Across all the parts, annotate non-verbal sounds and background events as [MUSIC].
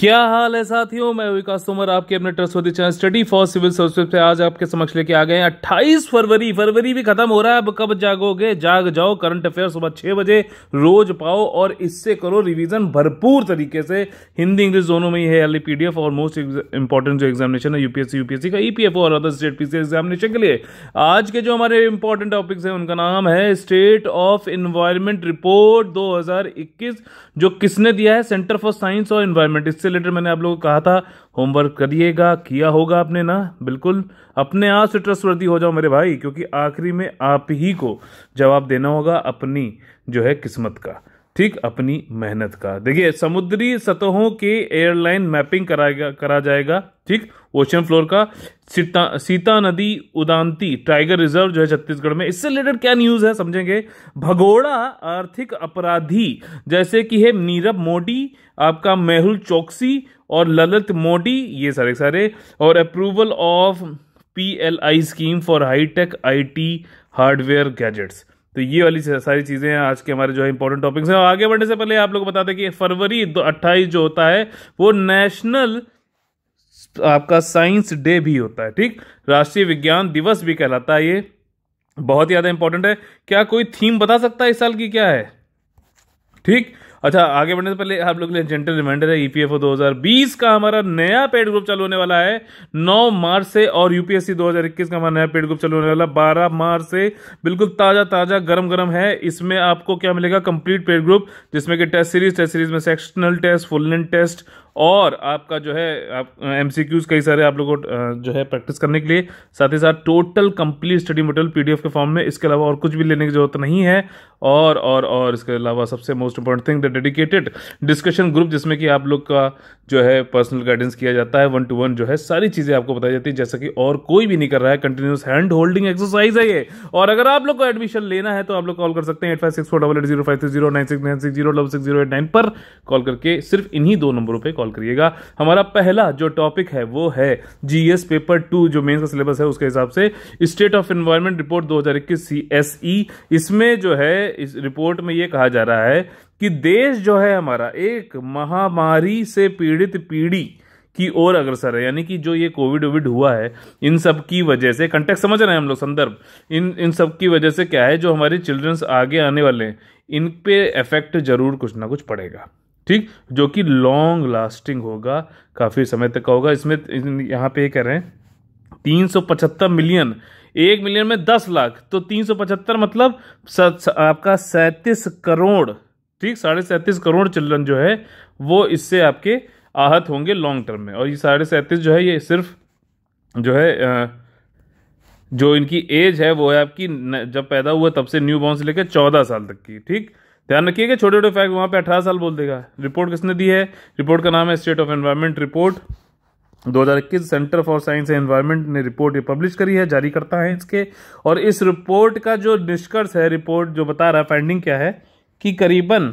क्या हाल है साथियों मैं विकास तोमर आपके अपने trustworthy channel study for civil service पे आज आपके समक्ष लेके आ गए 28 फरवरी फरवरी भी खत्म हो रहा है अब कब जागोगे जाग जाओ करंट अफेयर सुबह छह बजे रोज पाओ और इससे करो रिवीजन भरपूर तरीके से हिंदी इंग्लिश दोनों में ही है एलई पीडीएफ e और मोस्ट इंपॉर्टेंट जो एग्जामिनेशन है यूपीएससी यूपीएससी का ईपीएफ e और अदर स्टेट पीसी एग्जामिनेशन के लिए आज के जो हमारे इंपॉर्टेंट टॉपिक्स है उनका नाम है स्टेट ऑफ इन्वायरमेंट रिपोर्ट दो जो किसने दिया है सेंटर फॉर साइंस और इन्वायरमेंट इससे रिलेटेड मैंने आप लोगों को कहा था होमवर्क करिएगा किया होगा आपने ना बिल्कुल अपने आप से ट्रस्टवर्दी हो जाओ मेरे भाई क्योंकि आखिरी में आप ही को जवाब देना होगा अपनी जो है किस्मत का ठीक अपनी मेहनत का देखिए समुद्री सतहों के एयरलाइन मैपिंग कराएगा करा जाएगा ठीक ओशन फ्लोर का सीता सीता नदी उदांती टाइगर रिजर्व जो है छत्तीसगढ़ में इससे रिलेटेड क्या न्यूज़ है समझेंगे भगोड़ा आर्थिक अपराधी जैसे कि है नीरव मोदी आपका मेहुल चौकसी और ललित मोदी ये सारे सारे और approval of P L I scheme for high tech I T hardware gadgets तो ये वाली सारी चीज़ें आज के हमारे जो है इंपॉर्टेंट टॉपिक्स हैं आगे बढ़ने से पहले आप लोग बता दें कि फरवरी अट्ठाईस जो होता है वो नेशनल आपका साइंस डे भी होता है ठीक राष्ट्रीय विज्ञान दिवस भी कहलाता है ये बहुत ही ज़्यादा इंपॉर्टेंट है क्या कोई थीम बता सकता है इस साल की क्या है ठीक अच्छा आगे बढ़ने से पहले आप लोग लिए जेंटल रिमाइंडर है ईपीएफओ e 2020 का हमारा नया पेड ग्रुप चालू होने वाला है 9 मार्च से और यूपीएससी 2021 का हमारा नया पेड ग्रुप चालू होने वाला 12 मार्च से बिल्कुल ताज़ा ताज़ा गर्म गर्म है इसमें आपको क्या मिलेगा कंप्लीट पेड ग्रुप जिसमें कि टेस्ट सीरीज टेस्ट सीरीज में सेक्शनल टेस्ट फुल टेस्ट और आपका जो है आप एम सी क्यूज कई सारे आप लोगों को जो है प्रैक्टिस करने के लिए साथ ही साथ total complete study material PDF के फॉर्म में इसके अलावा और कुछ भी लेने की जरूरत नहीं है और और और इसके अलावा सबसे most important thing the dedicated discussion group जिसमें कि आप लोग का जो है पर्सनल गाइडेंस किया जाता है वन टू वन जो है सारी चीज़ें आपको बताई जाती है जैसा कि और कोई भी नहीं कर रहा है कंटिन्यूस हैंड होल्डिंग एक्सरसाइज है ये और अगर आप लोग को एडमिशन लेना है तो आप लोग कॉल कर सकते हैं eight five six four double eight zero five three zero nine six nine six zero double six zero eight nine पर कॉल करके सिर्फ इन्हीं दो नंबरों पर कॉल करिएगा हमारा पहला जो टॉपिक है वो है जीएस पेपर टू जो मेन्स का सिलेबस है उसके हिसाब से state of environment report 2021 CSE इसमें जो है इस रिपोर्ट में ये कहा जा रहा है कि देश जो है हमारा एक महामारी से पीड़ित पीढ़ी की ओर अग्रसर है यानी कि जो ये कोविड ओविड हुआ है इन सब की वजह से कंटेक्ट समझ रहे हैं हम लोग संदर्भ इन इन सब की वजह से क्या है जो हमारे चिल्ड्रंस आगे आने वाले हैं इन पे इफेक्ट जरूर कुछ ना कुछ पड़ेगा ठीक जो कि लॉन्ग लास्टिंग होगा काफ़ी समय तक का होगा इसमें यहाँ पे कह रहे हैं तीन पचहत्तर मिलियन एक मिलियन में दस लाख तो तीन सौ पचहत्तर मतलब आपका सैतीस करोड़ ठीक साढ़े सैंतीस करोड़ चिल्ड्रन जो है वो इससे आपके आहत होंगे लॉन्ग टर्म में और ये साढ़े सैंतीस जो है ये सिर्फ जो है जो इनकी एज है वो है आपकी जब पैदा हुआ तब से न्यू बॉर्न से लेकर चौदह साल तक की ठीक ध्यान रखिएगा छोटे छोटे फैक्ट वहाँ पे अठारह साल बोल देगा रिपोर्ट किसने दी है रिपोर्ट का नाम है state of environment report 2021 centre for science and environment ने रिपोर्ट ये पब्लिश करी है जारी करता है इसके और इस रिपोर्ट का जो निष्कर्ष है रिपोर्ट जो बता रहा है फाइंडिंग क्या है कि करीबन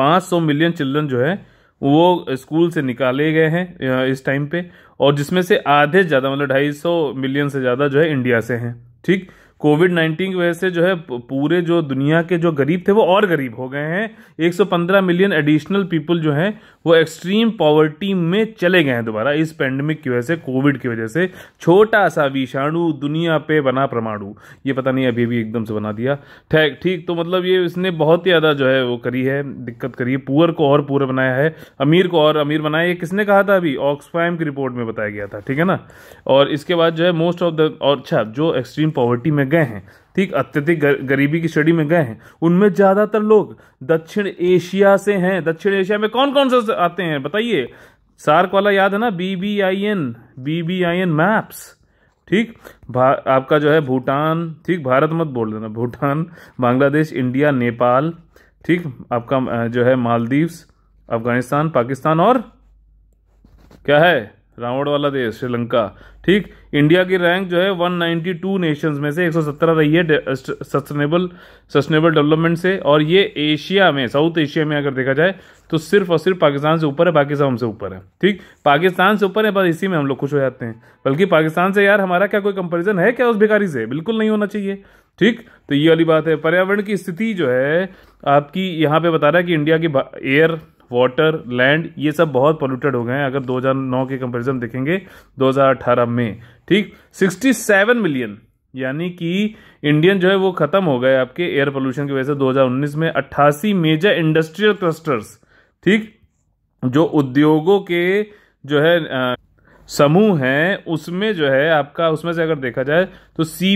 500 मिलियन चिल्ड्रन जो है वो स्कूल से निकाले गए हैं इस टाइम पे और जिसमें से आधे ज़्यादा मतलब ढाई सौ मिलियन से ज़्यादा जो है इंडिया से हैं ठीक कोविड नाइन्टीन की वजह से जो है पूरे जो दुनिया के जो गरीब थे वो और गरीब हो गए हैं 115 मिलियन एडिशनल पीपल जो हैं वो एक्सट्रीम पॉवर्टी में चले गए हैं दोबारा इस पेंडेमिक की वजह से कोविड की वजह से छोटा सा विषाणु दुनिया पे बना परमाणु ये पता नहीं अभी भी एकदम से बना दिया ठीक ठीक तो मतलब ये इसने बहुत ही ज़्यादा जो है वो करी है दिक्कत करी है पुअर को और पुअर बनाया है अमीर को और अमीर बनाया ये किसने कहा था अभी ऑक्सफाइम की रिपोर्ट में बताया गया था ठीक है ना और इसके बाद जो है मोस्ट ऑफ द और अच्छा जो एक्सट्रीम पॉवर्टी में गए हैं ठीक अत्यधिक गर, गरीबी की श्रेणी में गए हैं उनमें ज़्यादातर लोग दक्षिण एशिया से हैं दक्षिण एशिया में कौन कौन से आते हैं बताइए सार्क वाला याद है ना B B I N B B I N maps ठीक आपका जो है भूटान ठीक भारत मत बोल देना भूटान बांग्लादेश इंडिया नेपाल ठीक आपका जो है मालदीव्स अफगानिस्तान पाकिस्तान और क्या है रावण वाला देश श्रीलंका ठीक इंडिया की रैंक जो है 192 नेशंस में से 117 रही है सस्टेनेबल सस्टेनेबल डेवलपमेंट से और ये एशिया में साउथ एशिया में अगर देखा जाए तो सिर्फ और सिर्फ पाकिस्तान से ऊपर है बाकी सब हमसे ऊपर है ठीक पाकिस्तान से ऊपर है बस इसी में हम लोग खुश हो जाते हैं बल्कि पाकिस्तान से यार हमारा क्या कोई कंपेरिजन है क्या उस भिखारी से बिल्कुल नहीं होना चाहिए ठीक तो ये वाली बात है पर्यावरण की स्थिति जो है आपकी यहाँ पे बता रहा है कि इंडिया की एयर वाटर लैंड ये सब बहुत पोल्यूटेड हो गए हैं अगर 2009 के कंपैरिजन देखेंगे 2018 में ठीक 67 मिलियन यानी कि इंडियन जो है वो ख़त्म हो गए आपके एयर पोल्यूशन की वजह से 2019 में 88 मेजर इंडस्ट्रियल क्लस्टर्स ठीक जो उद्योगों के जो है आ, समूह हैं उसमें जो है आपका उसमें से अगर देखा जाए तो सी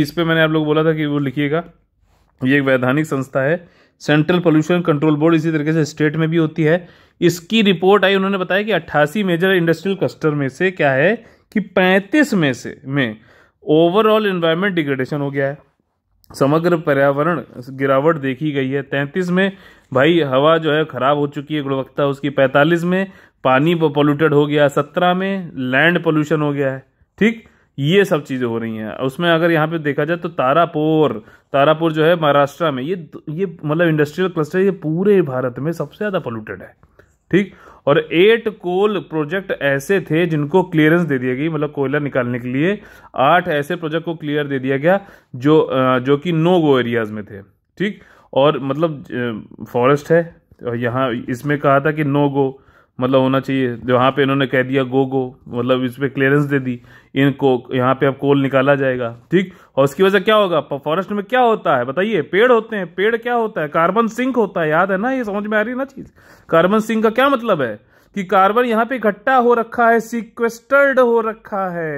इस पर मैंने आप लोग बोला था कि वो लिखिएगा ये एक वैधानिक संस्था है सेंट्रल पोल्यूशन कंट्रोल बोर्ड इसी तरीके से स्टेट में भी होती है इसकी रिपोर्ट आई उन्होंने बताया कि अट्ठासी मेजर इंडस्ट्रियल क्लस्टर में से क्या है कि पैंतीस में से में ओवरऑल इन्वायरमेंट डिग्रेडेशन हो गया है समग्र पर्यावरण गिरावट देखी गई है तैंतीस में भाई हवा जो है ख़राब हो चुकी है गुणवत्ता उसकी पैंतालीस में पानी पोल्यूटेड हो गया सत्रह में लैंड पोल्यूशन हो गया है ठीक ये सब चीज़ें हो रही हैं उसमें अगर यहाँ पे देखा जाए तो तारापुर तारापुर जो है महाराष्ट्र में ये ये मतलब इंडस्ट्रियल क्लस्टर ये पूरे भारत में सबसे ज़्यादा पोल्यूटेड है ठीक और एट कोल प्रोजेक्ट ऐसे थे जिनको क्लियरेंस दे दिया गई मतलब कोयला निकालने के लिए आठ ऐसे प्रोजेक्ट को क्लियर दे दिया गया जो जो कि नो गो एरियाज में थे ठीक और मतलब फॉरेस्ट है और यहाँ इसमें कहा था कि नो गो मतलब होना चाहिए जहाँ पे इन्होंने कह दिया गो गो मतलब इस पर क्लियरेंस दे दी इनको यहाँ पे अब कोल निकाला जाएगा ठीक और उसकी वजह क्या होगा फॉरेस्ट में क्या होता है बताइए पेड़ होते हैं पेड़ क्या होता है कार्बन सिंक होता है याद है ना ये समझ में आ रही है ना चीज़ कार्बन सिंक का क्या मतलब है कि कार्बन यहाँ पे इकट्ठा हो रखा है सिक्वेस्टर्ड हो रखा है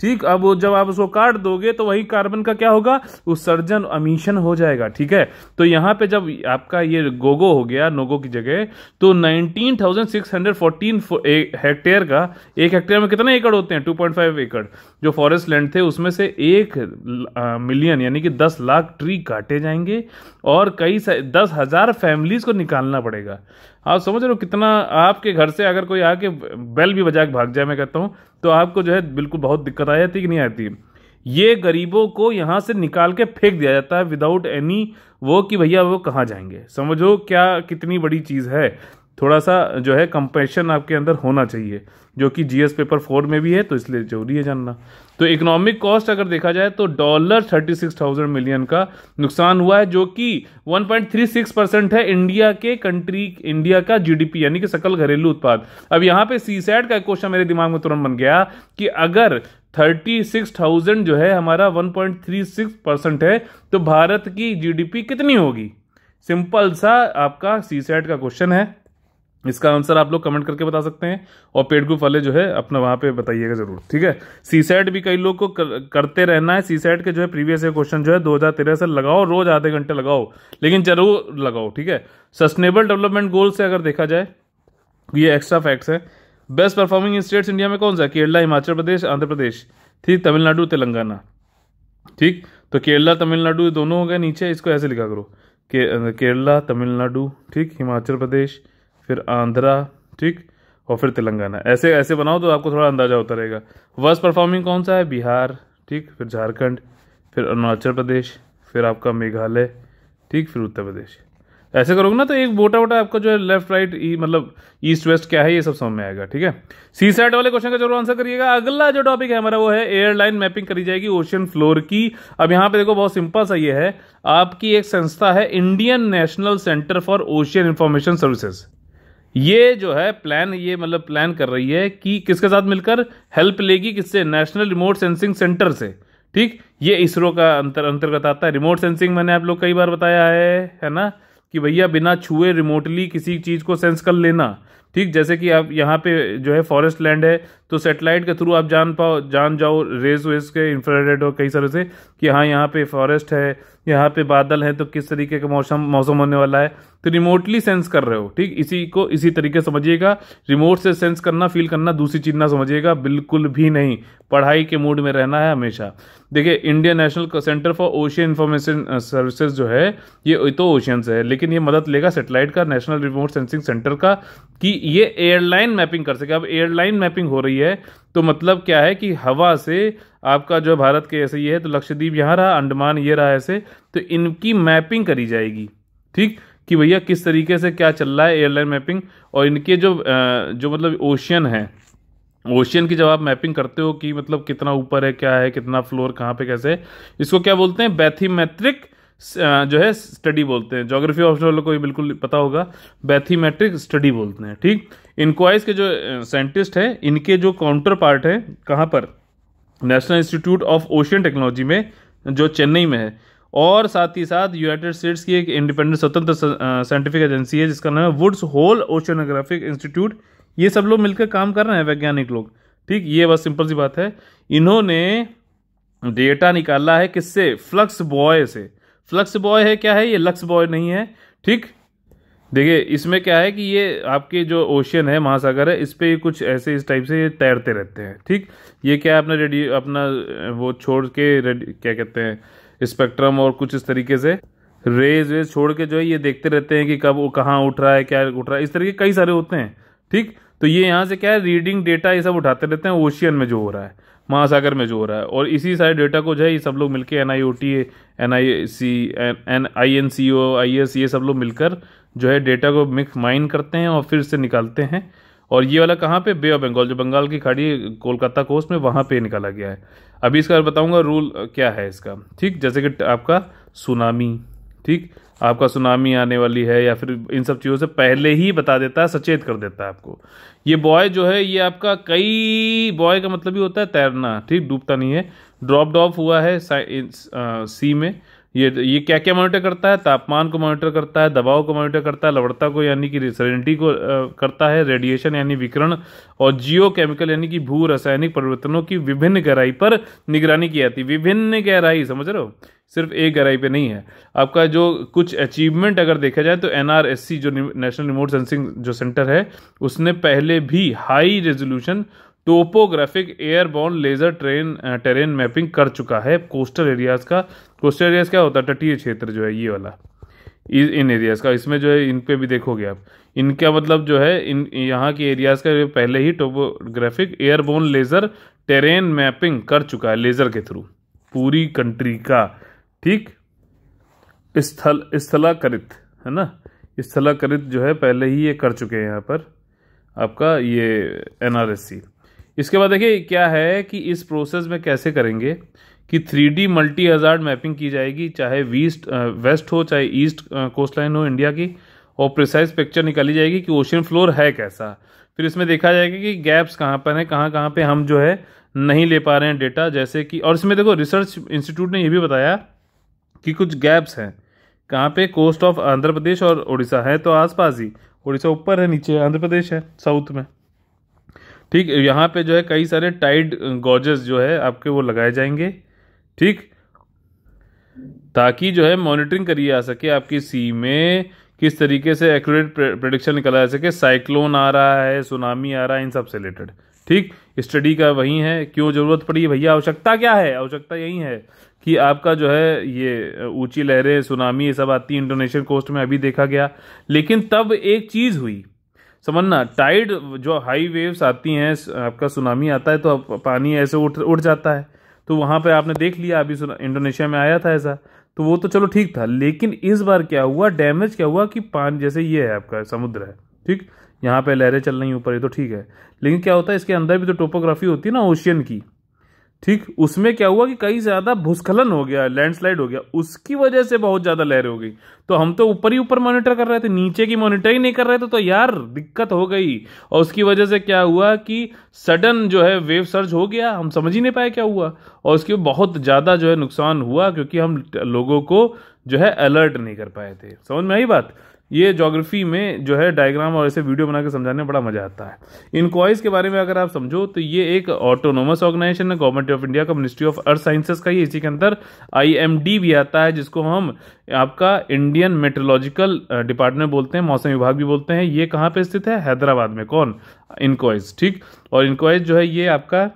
ठीक अब जब आप उसको काट दोगे तो वही कार्बन का क्या होगा उत्सर्जन अमीशन हो जाएगा ठीक है तो यहाँ पे जब आपका ये गोगो हो गया नोगो की जगह तो 19,614 हेक्टेयर का एक हेक्टेयर में कितने एकड़ होते हैं 2.5 एकड़ जो फॉरेस्ट लैंड थे उसमें से एक मिलियन यानी कि 10 लाख ट्री काटे जाएंगे और कई दस हज़ार फैमिलीज़ को निकालना पड़ेगा आप समझ रहे हो कितना आपके घर से अगर कोई आके बेल भी बजा के भाग जाए मैं कहता हूँ तो आपको जो है बिल्कुल बहुत दिक्कत आ जाती कि नहीं आती ये गरीबों को यहाँ से निकाल के फेंक दिया जाता है विदाउट एनी वो कि भैया वो कहाँ जाएंगे समझो क्या कितनी बड़ी चीज़ है थोड़ा सा जो है कंपेशन आपके अंदर होना चाहिए जो कि जीएस पेपर फोर में भी है तो इसलिए जरूरी है जानना तो इकोनॉमिक कॉस्ट अगर देखा जाए तो dollar thirty six thousand million का नुकसान हुआ है जो कि one point three six percent है इंडिया के कंट्री इंडिया का जीडीपी यानी कि सकल घरेलू उत्पाद अब यहाँ पे सी का क्वेश्चन मेरे दिमाग में तुरंत बन गया कि अगर थर्टी सिक्स थाउजेंड जो है हमारा one point three six percent है तो भारत की जीडीपी कितनी होगी सिंपल सा आपका सी का क्वेश्चन है इसका आंसर आप लोग कमेंट करके बता सकते हैं और पेड ग्रुप वाले जो है अपना वहां पे बताइएगा जरूर ठीक है सी सेट भी कई लोग को कर, करते रहना है सी सेट के जो है प्रीवियस ईयर क्वेश्चन जो है 2013 से लगाओ रोज आधे घंटे लगाओ लेकिन जरूर लगाओ ठीक है सस्टेनेबल डेवलपमेंट गोल से अगर देखा जाए तो ये एक्स्ट्रा फैक्ट्स है बेस्ट परफॉर्मिंग स्टेट्स इंडिया में कौन सा केरला हिमाचल प्रदेश आंध्र प्रदेश ठीक तमिलनाडु तेलंगाना ठीक तो केरला तमिलनाडु दोनों हो गए नीचे इसको ऐसे लिखा करो केरला तमिलनाडु ठीक हिमाचल प्रदेश फिर आंध्रा ठीक और फिर तेलंगाना ऐसे ऐसे बनाओ तो आपको थोड़ा अंदाजा होता रहेगा वर्स्ट परफॉर्मिंग कौन सा है बिहार ठीक फिर झारखंड फिर अरुणाचल प्रदेश फिर आपका मेघालय ठीक फिर उत्तर प्रदेश ऐसे करोगे ना तो एक बोटा वोटा आपका जो है लेफ्ट राइट ई मतलब ईस्ट वेस्ट क्या है ये सब समझ में आएगा ठीक है सी साइड वाले क्वेश्चन का जरूर आंसर करिएगा अगला जो टॉपिक है हमारा वो है एयरलाइन मैपिंग करी जाएगी ओशन फ्लोर की अब यहाँ पे देखो बहुत सिंपल सा ये है आपकी एक संस्था है Indian national centre for ocean information services ये जो है प्लान ये मतलब प्लान कर रही है कि किसके साथ मिलकर हेल्प लेगी किससे नेशनल रिमोट सेंसिंग सेंटर से ठीक ये इसरो का अंतर अंतर्गत आता है रिमोट सेंसिंग मैंने आप लोग कई बार बताया है है ना कि भैया बिना छुए रिमोटली किसी चीज़ को सेंस कर लेना ठीक जैसे कि आप यहाँ पे जो है फॉरेस्ट लैंड है तो सेटेलाइट के थ्रू आप जान पाओ जान जाओ रेज वेज के इंफ्रारेड और कई सारे से कि हाँ यहाँ पे फॉरेस्ट है यहाँ पे बादल है तो किस तरीके का मौसम मौसम होने वाला है तो रिमोटली सेंस कर रहे हो ठीक इसी को इसी तरीके समझिएगा रिमोट से सेंस करना फील करना दूसरी चीज ना समझिएगा बिल्कुल भी नहीं पढ़ाई के मूड में रहना है हमेशा देखिए Indian national centre for ocean information services जो है ये तो ओशियन से है लेकिन ये मदद लेगा सेटेलाइट का नेशनल रिमोट सेंसिंग सेंटर का कि ये एयरलाइन मैपिंग कर सके अब एयरलाइन मैपिंग हो रही रही है तो मतलब क्या है कि हवा से आपका जो भारत के ऐसे ये है तो लक्षद्वीप यहाँ रहा अंडमान ये रहा ऐसे तो इनकी मैपिंग करी जाएगी ठीक कि भैया किस तरीके से क्या चल रहा है एयरलाइन मैपिंग और इनके जो जो मतलब ओशियन है ओशियन की जब आप मैपिंग करते हो कि मतलब कितना ऊपर है क्या है कितना फ्लोर कहाँ पे कैसे है इसको क्या बोलते हैं बैथीमेट्रिक जो है स्टडी बोलते हैं जोग्राफी ऑप्शन वालों को ये बिल्कुल पता होगा बैथीमेट्रिक स्टडी बोलते हैं ठीक इनक्वाइस के जो साइंटिस्ट हैं इनके जो काउंटर पार्ट हैं कहाँ पर national institute of ocean technology में जो चेन्नई में है और साथ ही साथ यूनाइटेड स्टेट्स की एक इंडिपेंडेंट स्वतंत्र साइंटिफिक एजेंसी है जिसका नाम है वुड्स होल ओशनोग्राफिक इंस्टीट्यूट ये सब लोग मिलकर काम कर रहे हैं वैज्ञानिक लोग ठीक ये बस सिंपल सी बात है इन्होंने डेटा निकाला है किससे फ्लक्स बॉय से फ्लक्स बॉय है क्या है ये लक्स बॉय नहीं है ठीक देखिए इसमें क्या है कि ये आपके जो ओशियन है महासागर है इस पर कुछ ऐसे इस टाइप से ये तैरते रहते हैं ठीक ये क्या है अपना रेडियो अपना वो छोड़ के क्या कहते हैं स्पेक्ट्रम और कुछ इस तरीके से रेज वेज छोड़ के जो है ये देखते रहते हैं कि कब वो कहाँ उठ रहा है क्या उठ रहा है इस तरीके कई सारे होते हैं ठीक तो ये यहाँ से क्या है रीडिंग डेटा ये सब उठाते रहते हैं ओशियन में जो हो रहा है महासागर में जो हो रहा है और इसी सारे डेटा को जो है ये सब लोग मिलकर N I O T N I C N I N C O I S ये सब लोग मिलकर जो है डेटा को मिक्स माइन करते हैं और फिर से निकालते हैं और ये वाला कहाँ पे बे ऑफ बंगाल जो बंगाल की खाड़ी कोलकाता कोस्ट में वहाँ पे निकाला गया है अभी इसका बताऊँगा रूल क्या है इसका ठीक जैसे कि आपका सुनामी ठीक आपका सुनामी आने वाली है या फिर इन सब चीज़ों से पहले ही बता देता है सचेत कर देता है आपको ये बॉय जो है ये आपका कई बॉय का मतलब ही होता है तैरना ठीक डूबता नहीं है ड्रॉप ऑफ हुआ है सी में ये ये क्या क्या मॉनिटर करता है तापमान को मॉनिटर करता है दबाव को मॉनिटर करता है लवड़ता को यानी कि सरेनिटी को आ, करता है रेडिएशन यानी विकरण और जियो केमिकल यानी कि भू रासायनिक परिवर्तनों की विभिन्न गहराई पर निगरानी की जाती है विभिन्न गहराई समझ रहे हो सिर्फ एक गहराई पे नहीं है आपका जो कुछ अचीवमेंट अगर देखा जाए तो एन जो नेशनल रिमोट सेंसिंग जो सेंटर है उसने पहले भी high resolution topographic airborne laser train terrain mapping कर चुका है कोस्टल एरियाज का कोस्टल एरियाज क्या होता है तटीय क्षेत्र जो है ये वाला इन एरियाज का इसमें जो है इन पे भी देखोगे आप इनका मतलब जो है इन यहाँ के एरियाज का पहले ही topographic airborne laser terrain mapping कर चुका है लेज़र के थ्रू पूरी कंट्री का ठीक स्थल स्थलाकृत है ना स्थलाकृत जो है पहले ही ये कर चुके हैं यहाँ पर आपका ये एनआरएससी इसके बाद देखिए क्या है कि इस प्रोसेस में कैसे करेंगे कि three D multi hazard mapping की जाएगी चाहे वीस्ट वेस्ट हो चाहे ईस्ट कोस्ट लाइन हो इंडिया की और प्रिसाइज पिक्चर निकाली जाएगी कि ओशन फ्लोर है कैसा फिर इसमें देखा जाएगा कि गैप्स कहाँ पर हैं कहाँ कहाँ पे हम जो है नहीं ले पा रहे हैं डेटा जैसे कि और इसमें देखो रिसर्च इंस्टीट्यूट ने यह भी बताया कि कुछ गैप्स हैं कहाँ पे कोस्ट ऑफ आंध्र प्रदेश और उड़ीसा है तो आसपास ही उड़ीसा ऊपर है नीचे आंध्र प्रदेश है साउथ में ठीक यहाँ पे जो है कई सारे टाइड गॉजेस जो है आपके वो लगाए जाएंगे ठीक ताकि जो है मॉनिटरिंग करी जा सके आपकी सी में किस तरीके से एक्यूरेट प्रडिक्शन निकाला जा सके साइक्लोन आ रहा है सुनामी आ रहा है इन सब से रिलेटेड ठीक स्टडी का वही है क्यों ज़रूरत पड़ी भैया आवश्यकता क्या है आवश्यकता यही है कि आपका जो है ये ऊंची लहरें सुनामी ये सब आती है इंडोनेशियन कोस्ट में अभी देखा गया लेकिन तब एक चीज़ हुई समझना टाइड जो हाई वेव्स आती हैं आपका सुनामी आता है तो पानी ऐसे उठ उठ जाता है तो वहाँ पे आपने देख लिया अभी इंडोनेशिया में आया था ऐसा तो वो तो चलो ठीक था लेकिन इस बार क्या हुआ डैमेज क्या हुआ कि पानी जैसे ये है आपका समुद्र है ठीक यहाँ पे लहरें चल रही ऊपर ये तो ठीक है लेकिन क्या होता है इसके अंदर भी तो टोपोग्राफी होती है ना ओशियन की ठीक उसमें क्या हुआ कि कई ज्यादा भूस्खलन हो गया लैंडस्लाइड हो गया उसकी वजह से बहुत ज्यादा लहरें हो गई तो हम तो ऊपर ही ऊपर मॉनिटर कर रहे थे नीचे की मॉनिटर ही नहीं कर रहे थे तो यार दिक्कत हो गई और उसकी वजह से क्या हुआ कि सडन जो है वेव सर्ज हो गया हम समझ ही नहीं पाए क्या हुआ और उसके बहुत ज़्यादा जो है नुकसान हुआ क्योंकि हम लोगों को जो है अलर्ट नहीं कर पाए थे समझ में आई बात ये जोग्राफी में जो है डायग्राम और ऐसे वीडियो बना के समझाने में बड़ा मजा आता है इनक्वाइज के बारे में अगर आप समझो तो ये एक ऑटोनोमस ऑर्गेनाइजेशन है गवर्नमेंट ऑफ इंडिया का मिनिस्ट्री ऑफ अर्थ साइंसेस का ही इसी के अंदर आई भी आता है जिसको हम आपका इंडियन मेट्रोलॉजिकल डिपार्टमेंट बोलते हैं मौसम विभाग भी बोलते हैं ये कहाँ पर स्थित है हैदराबाद में कौन इनक्वाइज ठीक और इनक्वाइज जो है ये आपका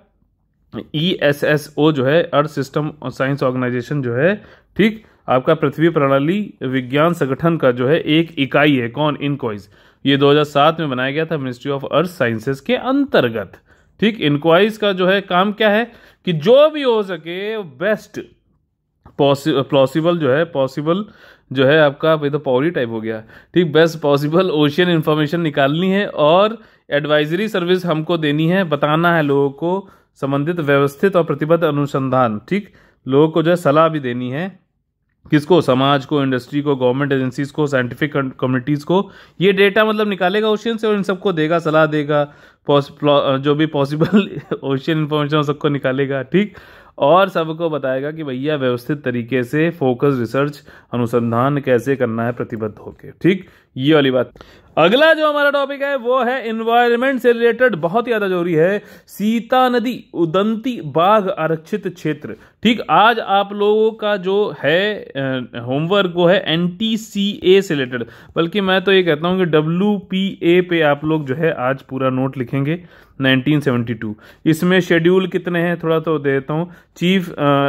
ई एस एस ओ जो है अर्थ सिस्टम साइंस ऑर्गेनाइजेशन जो है ठीक आपका पृथ्वी प्रणाली विज्ञान संगठन का जो है एक इकाई है कौन इनक्वाइज ये 2007 में बनाया गया था मिनिस्ट्री ऑफ अर्थ साइंसेस के अंतर्गत ठीक इंक्वाइज का जो है काम क्या है कि जो भी हो सके बेस्ट पॉसिबल जो है पॉसिबल जो है आपका ये तो पॉवरी टाइप हो गया ठीक बेस्ट पॉसिबल ओशियन इन्फॉर्मेशन निकालनी है और एडवाइजरी सर्विस हमको देनी है बताना है लोगों को संबंधित व्यवस्थित और प्रतिबद्ध अनुसंधान ठीक लोगों को जो है सलाह भी देनी है किसको समाज को इंडस्ट्री को गवर्नमेंट एजेंसीज को साइंटिफिक कम्युनिटीज़ को ये डेटा मतलब निकालेगा ओशियन से और इन सबको देगा सलाह देगा जो भी पॉसिबल ओशियन इन्फॉर्मेशन सबको निकालेगा ठीक और सबको बताएगा कि भैया व्यवस्थित तरीके से फोकस रिसर्च अनुसंधान कैसे करना है प्रतिबद्ध होकर ठीक ये वाली बात अगला जो हमारा टॉपिक है वो है इन्वायरमेंट से रिलेटेड बहुत ही ज्यादा जरूरी है सीता नदी उदंती बाघ आरक्षित क्षेत्र ठीक आज आप लोगों का जो है होमवर्क वो है एन से रिलेटेड बल्कि मैं तो ये कहता हूँ कि डब्ल्यू पे आप लोग जो है आज पूरा नोट लिखेंगे 1972 इसमें शेड्यूल कितने हैं थोड़ा तो दे देता हूँ चीफ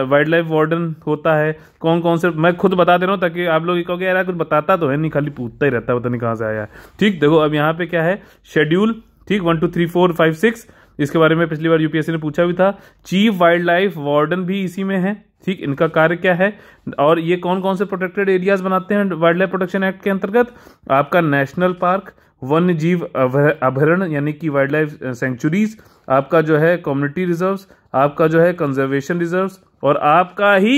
वाइल्ड लाइफ वार्डन होता है कौन कौन से मैं खुद बता दे रहा हूँ ताकि आप लोग कहोगे यार कुछ बताता तो है नहीं खाली पूछता ही रहता है पता नहीं कहाँ से आया है ठीक देखो अब यहाँ पे क्या है शेड्यूल ठीक one two three four five six इसके बारे में पिछली बार यूपीएससी ने पूछा भी था चीफ वाइल्ड लाइफ वार्डन भी इसी में है ठीक इनका कार्य क्या है और ये कौन कौन से प्रोटेक्टेड एरियाज बनाते हैं वाइल्ड लाइफ प्रोटेक्शन एक्ट के अंतर्गत आपका नेशनल पार्क वन्य जीव अभरण यानी कि वाइल्ड लाइफ सेंचुरीज आपका जो है कम्युनिटी रिजर्व्स आपका जो है कंजर्वेशन रिजर्व्स और आपका ही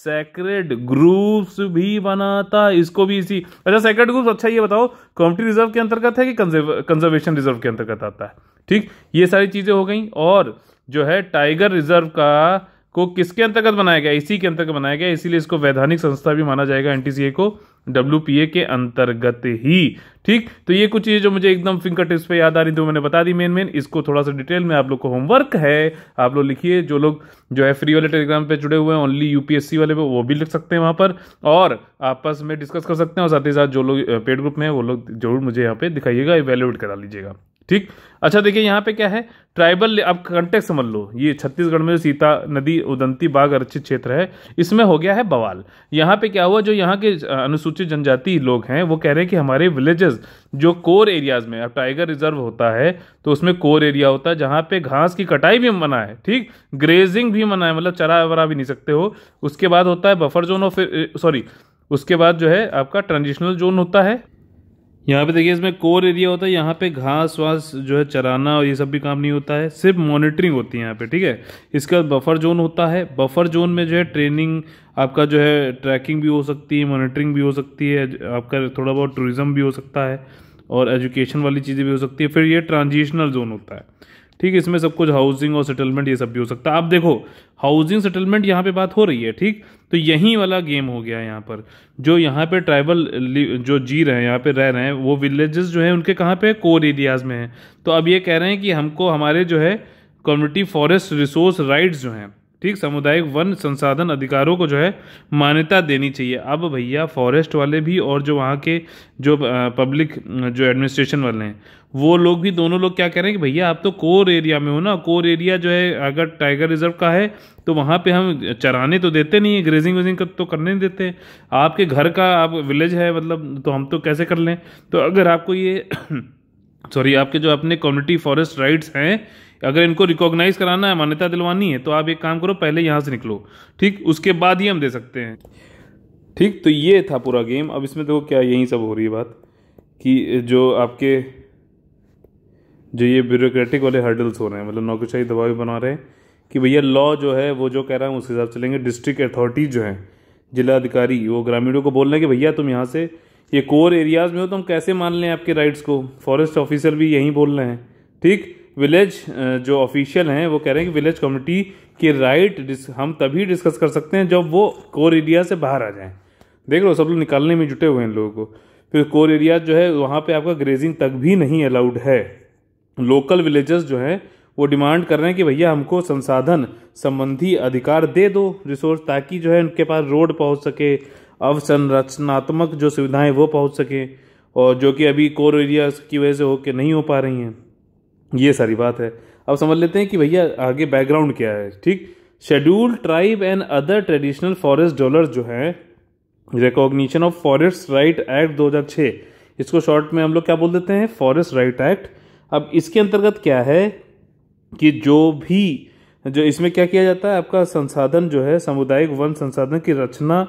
सेक्रेड ग्रुप्स भी बनाता इसको भी इसी अच्छा सेक्रेड ग्रुप्स अच्छा ये बताओ कॉम्पिटी रिजर्व के अंतर्गत है कि कंजर्वेशन रिजर्व के अंतर्गत आता है ठीक ये सारी चीज़ें हो गई और जो है टाइगर रिजर्व का को किसके अंतर्गत बनाया गया इसी के अंतर्गत बनाया गया इसीलिए इसको वैधानिक संस्था भी माना जाएगा एनटीसीए को डब्ल्यू के अंतर्गत ही ठीक तो ये कुछ चीज़ें जो मुझे एकदम फिंगर टिप्स पे याद आ रही थी मैंने बता दी मेन मेन इसको थोड़ा सा डिटेल में आप लोग को होमवर्क है आप लोग लिखिए जो लोग जो है फ्री वाले टेलीग्राम पे जुड़े हुए हैं ओनली यूपीएससी वाले पे वो भी लिख सकते हैं वहां पर और आपस में डिस्कस कर सकते हैं और साथ ही साथ जो लोग पेड ग्रुप में वो लोग जरूर मुझे यहाँ पे दिखाइएगा इवेल्युएट करा लीजिएगा ठीक अच्छा देखिए यहाँ पे क्या है ट्राइबल अब कंटेक्ट समझ लो ये छत्तीसगढ़ में जो सीता नदी उदंती बाघ आरक्षित क्षेत्र है इसमें हो गया है बवाल यहाँ पे क्या हुआ जो यहाँ के अनुसूचित जनजाति लोग हैं वो कह रहे हैं कि हमारे विलेजेस जो कोर एरियाज में अब टाइगर रिजर्व होता है तो उसमें कोर एरिया होता है जहाँ पे घास की कटाई भी मना है ठीक ग्रेजिंग भी मना है मतलब चरा वरा भी नहीं सकते हो उसके बाद होता है बफर जोन और फिर सॉरी उसके बाद जो है आपका ट्रांजिशनल जोन होता है यहाँ पे देखिए इसमें कोर एरिया होता है यहाँ पे घास वास जो है चराना और ये सब भी काम नहीं होता है सिर्फ मॉनिटरिंग होती है यहाँ पे ठीक है इसका बफर जोन होता है बफर जोन में जो है ट्रेनिंग आपका जो है ट्रैकिंग भी हो सकती है मॉनिटरिंग भी हो सकती है आपका थोड़ा बहुत टूरिज़्म भी हो सकता है और एजुकेशन वाली चीज़ें भी हो सकती है फिर ये ट्रांजिशनल जोन होता है ठीक है इसमें सब कुछ हाउसिंग और सेटलमेंट ये सब भी हो सकता है आप देखो हाउसिंग सेटलमेंट यहाँ पे बात हो रही है ठीक तो यही वाला गेम हो गया यहाँ पर जो यहाँ पे ट्राइबल जो जी रहे हैं यहाँ पे रह रहे हैं वो विलेजेस जो हैं उनके कहाँ पे कोर एरियाज़ में हैं तो अब ये कह रहे हैं कि हमको हमारे जो है कम्युनिटी फॉरेस्ट रिसोर्स राइट्स जो हैं ठीक सामुदायिक वन संसाधन अधिकारों को जो है मान्यता देनी चाहिए अब भैया फॉरेस्ट वाले भी और जो वहाँ के जो पब्लिक जो एडमिनिस्ट्रेशन वाले हैं वो लोग भी दोनों लोग क्या कह रहे हैं कि भैया आप तो कोर एरिया में हो ना कोर एरिया जो है अगर टाइगर रिजर्व का है तो वहाँ पे हम चराने तो देते नहीं है ग्रेजिंग वेजिंग तो करने नहीं देते आपके घर का आप विलेज है मतलब तो हम तो कैसे कर लें तो अगर आपको ये सॉरी [COUGHS] आपके जो अपने कम्युनिटी फॉरेस्ट राइट्स हैं अगर इनको रिकॉग्नाइज कराना है मान्यता दिलवानी है तो आप एक काम करो पहले यहाँ से निकलो ठीक उसके बाद ही हम दे सकते हैं ठीक तो ये था पूरा गेम अब इसमें देखो तो क्या यही सब हो रही है बात कि जो आपके जो ये ब्यूरोक्रेटिक वाले हर्डल्स हो रहे हैं मतलब नौकरशाही दबाव बना रहे हैं कि भैया लॉ जो है वो जो कह रहा है उस हिसाब से चलेंगे डिस्ट्रिक्ट अथॉरिटीज जो हैं जिला अधिकारी वो ग्रामीणों को बोल रहे हैं कि भैया तुम यहाँ से ये कोर एरियाज़ में हो तो हम कैसे मान लें आपके राइट्स को फॉरेस्ट ऑफिसर भी यहीं बोल रहे हैं ठीक विलेज uh, जो ऑफिशियल हैं वो कह रहे हैं कि विलेज कम्युनिटी के राइट हम तभी डिस्कस कर सकते हैं जब वो कोर एरिया से बाहर आ जाएं देख लो सब लोग निकालने में जुटे हुए हैं लोगों को फिर कोर एरिया जो है वहाँ पे आपका ग्रेजिंग तक भी नहीं अलाउड है लोकल विलेजेस जो हैं वो डिमांड कर रहे हैं कि भैया हमको संसाधन संबंधी अधिकार दे दो रिसोर्स ताकि जो है उनके पास रोड पहुँच सके अवसंरचनात्मक जो सुविधाएं वो पहुँच सकें और जो कि अभी कोर एरिया की वजह से होके नहीं हो पा रही हैं ये सारी बात है अब समझ लेते हैं कि भैया आगे बैकग्राउंड क्या है ठीक schedule tribe and other traditional forest dwellers जो हैं recognition of forest right act 2006 इसको शॉर्ट में हम लोग क्या बोल देते हैं फॉरेस्ट राइट एक्ट अब इसके अंतर्गत क्या है कि जो भी जो इसमें क्या किया जाता है आपका संसाधन जो है सामुदायिक वन संसाधन की रचना